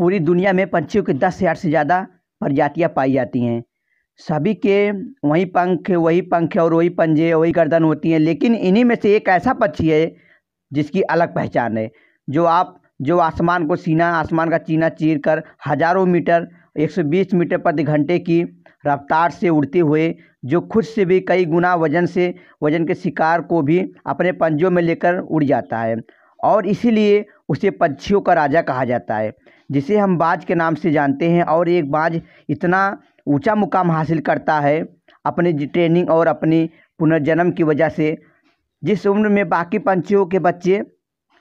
पूरी दुनिया में पंछियों की दस हज़ार से ज़्यादा प्रजातियाँ पाई जाती हैं सभी के वही पंख वही पंख और वही पंजे वही गर्दन होती हैं लेकिन इन्हीं में से एक ऐसा पक्षी है जिसकी अलग पहचान है जो आप जो आसमान को सीना आसमान का चीना चीर कर हज़ारों मीटर 120 मीटर प्रति घंटे की रफ्तार से उड़ते हुए जो खुद से भी कई गुना वजन से वजन के शिकार को भी अपने पंजों में लेकर उड़ जाता है और इसीलिए उसे पक्षियों का राजा कहा जाता है जिसे हम बाज के नाम से जानते हैं और एक बाज इतना ऊँचा मुक़ाम हासिल करता है अपनी ट्रेनिंग और अपनी पुनर्जन्म की वजह से जिस उम्र में बाकी पंछियों के बच्चे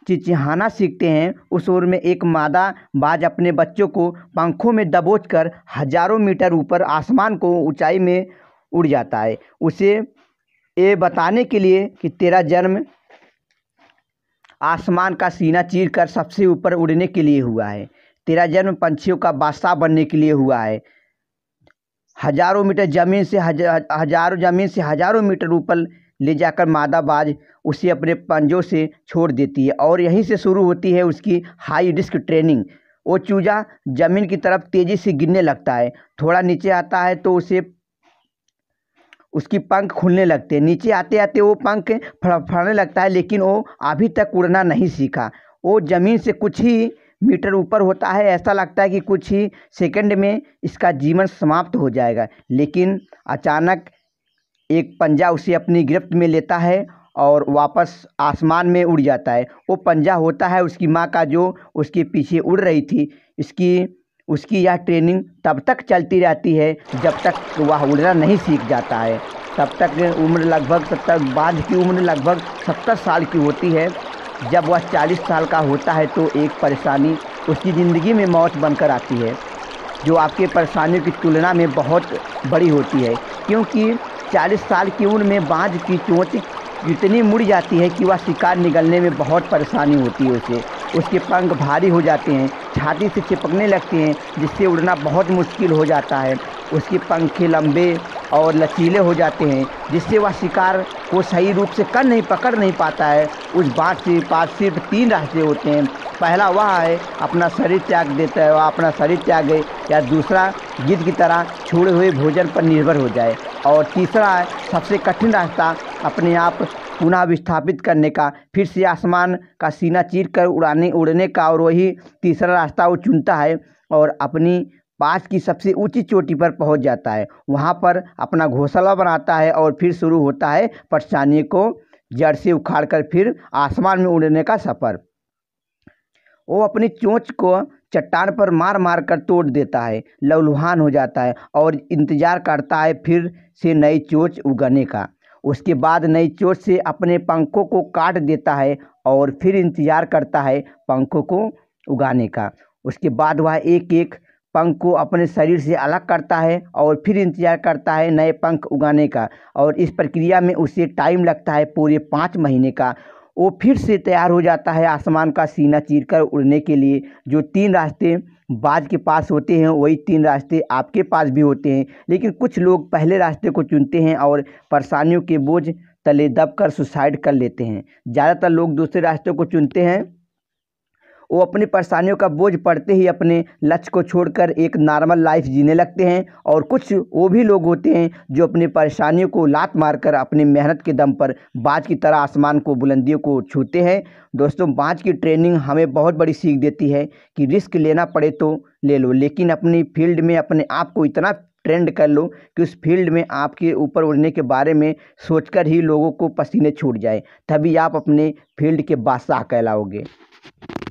चिचिहाना सीखते हैं उस उम्र में एक मादा बाज अपने बच्चों को पंखों में दबोचकर हज़ारों मीटर ऊपर आसमान को ऊंचाई में उड़ जाता है उसे ये बताने के लिए कि तेरा जन्म आसमान का सीना चीर कर सबसे ऊपर उड़ने के लिए हुआ है तेरा जन्म पंछियों का बादशाह बनने के लिए हुआ है हजारों मीटर जमीन से हजारों जमीन से हजारों मीटर ऊपर ले जाकर मादाबाज उसे अपने पंजों से छोड़ देती है और यहीं से शुरू होती है उसकी हाई रिस्क ट्रेनिंग वो चूजा जमीन की तरफ तेजी से गिरने लगता है थोड़ा नीचे आता है तो उसे उसकी पंख खुलने लगते हैं नीचे आते आते वो पंख फड़फड़ाने लगता है लेकिन वो अभी तक उड़ना नहीं सीखा वो ज़मीन से कुछ ही मीटर ऊपर होता है ऐसा लगता है कि कुछ ही सेकंड में इसका जीवन समाप्त हो जाएगा लेकिन अचानक एक पंजा उसे अपनी गिरफ्त में लेता है और वापस आसमान में उड़ जाता है वो पंजा होता है उसकी माँ का जो उसके पीछे उड़ रही थी इसकी उसकी यह ट्रेनिंग तब तक चलती रहती है जब तक वह उड़ना नहीं सीख जाता है तब तक उम्र लगभग तब तक बाद की उम्र लगभग सत्तर साल की होती है जब वह 40 साल का होता है तो एक परेशानी उसकी ज़िंदगी में मौत बनकर आती है जो आपके परेशानियों की तुलना में बहुत बड़ी होती है क्योंकि 40 साल की उम्र में बाँझ की चोट इतनी मुड़ जाती है कि वह शिकार निगलने में बहुत परेशानी होती है उसे उसके पंख भारी हो जाते हैं छाती से चिपकने लगते हैं जिससे उड़ना बहुत मुश्किल हो जाता है उसके पंखे लंबे और लचीले हो जाते हैं जिससे वह शिकार को सही रूप से कर नहीं पकड़ नहीं पाता है उस बात से पास सिर्फ तीन रास्ते होते हैं पहला वह है अपना शरीर त्याग देता है वह अपना शरीर त्याग या दूसरा गिद्ध की तरह छोड़े हुए भोजन पर निर्भर हो जाए और तीसरा है सबसे कठिन रास्ता अपने आप पुनः विस्थापित करने का फिर से आसमान का सीना चीर कर उड़ाने उड़ने का और वही तीसरा रास्ता वो चुनता है और अपनी पास की सबसे ऊँची चोटी पर पहुँच जाता है वहाँ पर अपना घोंसला बनाता है और फिर शुरू होता है परेशानी को जड़ से उखाड़ कर फिर आसमान में उड़ने का सफ़र वो अपनी चोंच को चट्टान पर मार मार कर तोड़ देता है लवलुहान हो जाता है और इंतज़ार करता है फिर से नई चोंच उगने का उसके बाद नई चोट से अपने पंखों को काट देता है और फिर इंतज़ार करता है पंखों को उगाने का उसके बाद वह एक एक पंख को अपने शरीर से अलग करता है और फिर इंतज़ार करता है नए पंख उगाने का और इस प्रक्रिया में उसे टाइम लगता है पूरे पाँच महीने का वो फिर से तैयार हो जाता है आसमान का सीना चीरकर उड़ने के लिए जो तीन रास्ते बाज के पास होते हैं वही तीन रास्ते आपके पास भी होते हैं लेकिन कुछ लोग पहले रास्ते को चुनते हैं और परेशानियों के बोझ तले दबकर सुसाइड कर लेते हैं ज़्यादातर लोग दूसरे रास्ते को चुनते हैं वो अपनी परेशानियों का बोझ पड़ते ही अपने लक्ष्य को छोड़कर एक नॉर्मल लाइफ जीने लगते हैं और कुछ वो भी लोग होते हैं जो अपनी परेशानियों को लात मारकर अपनी मेहनत के दम पर बाज की तरह आसमान को बुलंदियों को छूते हैं दोस्तों बाज की ट्रेनिंग हमें बहुत बड़ी सीख देती है कि रिस्क लेना पड़े तो ले लो लेकिन अपनी फील्ड में अपने आप को इतना ट्रेंड कर लो कि उस फील्ड में आपके ऊपर उड़ने के बारे में सोचकर ही लोगों को पसीने छूट जाए तभी आप अपने फील्ड के बादशाह कहलाओगे